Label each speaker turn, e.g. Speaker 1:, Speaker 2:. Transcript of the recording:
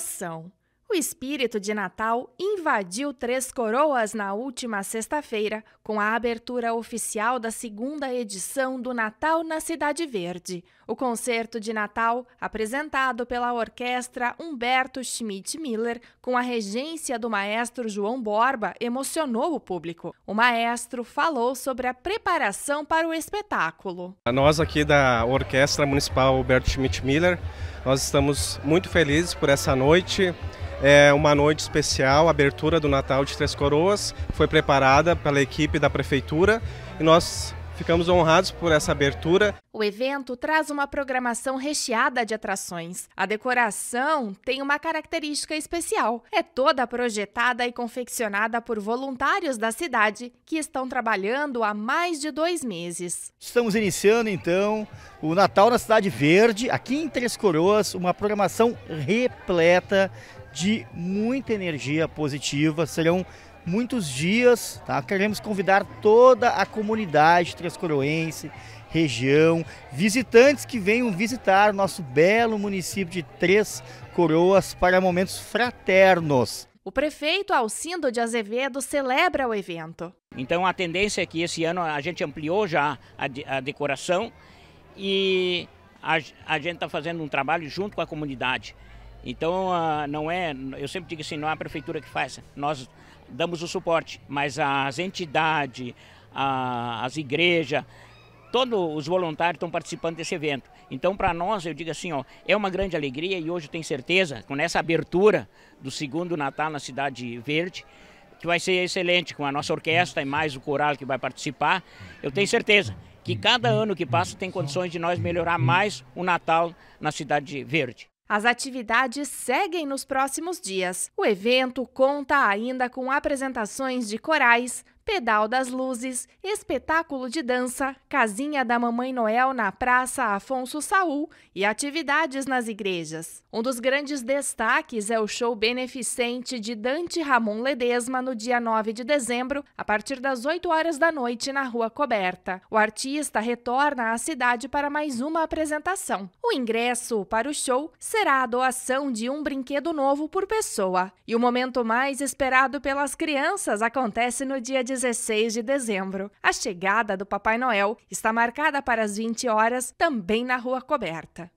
Speaker 1: noção o espírito de Natal invadiu Três Coroas na última sexta-feira, com a abertura oficial da segunda edição do Natal na Cidade Verde. O concerto de Natal, apresentado pela orquestra Humberto Schmidt Miller, com a regência do maestro João Borba, emocionou o público. O maestro falou sobre a preparação para o espetáculo.
Speaker 2: nós aqui da Orquestra Municipal Humberto Schmidt Miller, nós estamos muito felizes por essa noite é uma noite especial, abertura do Natal de Três Coroas, foi preparada pela equipe da prefeitura e nós Ficamos honrados por essa abertura.
Speaker 1: O evento traz uma programação recheada de atrações. A decoração tem uma característica especial. É toda projetada e confeccionada por voluntários da cidade que estão trabalhando há mais de dois meses. Estamos
Speaker 3: iniciando então o Natal na Cidade Verde, aqui em Três Coroas, uma programação repleta de muita energia positiva. Serão muitos dias, tá? Queremos convidar toda a comunidade trescoroense, região, visitantes que venham visitar nosso belo município de Três Coroas para momentos fraternos.
Speaker 1: O prefeito Alcindo de Azevedo celebra o evento.
Speaker 4: Então a tendência é que esse ano a gente ampliou já a, a decoração e a, a gente está fazendo um trabalho junto com a comunidade. Então, ah, não é, eu sempre digo assim, não é a prefeitura que faz, nós damos o suporte, mas as entidades, as igrejas, todos os voluntários estão participando desse evento. Então, para nós, eu digo assim, ó, é uma grande alegria e hoje eu tenho certeza, com essa abertura do segundo Natal na Cidade Verde, que vai ser excelente com a nossa orquestra e mais o coral que vai participar. Eu tenho certeza que cada ano que passa tem condições de nós melhorar mais o Natal na Cidade Verde.
Speaker 1: As atividades seguem nos próximos dias. O evento conta ainda com apresentações de corais, pedal das luzes, espetáculo de dança, casinha da Mamãe Noel na Praça Afonso Saul e atividades nas igrejas. Um dos grandes destaques é o show beneficente de Dante Ramon Ledesma no dia 9 de dezembro, a partir das 8 horas da noite na Rua Coberta. O artista retorna à cidade para mais uma apresentação. O ingresso para o show será a doação de um brinquedo novo por pessoa. E o momento mais esperado pelas crianças acontece no dia 18 16 de dezembro. A chegada do Papai Noel está marcada para as 20 horas, também na Rua Coberta.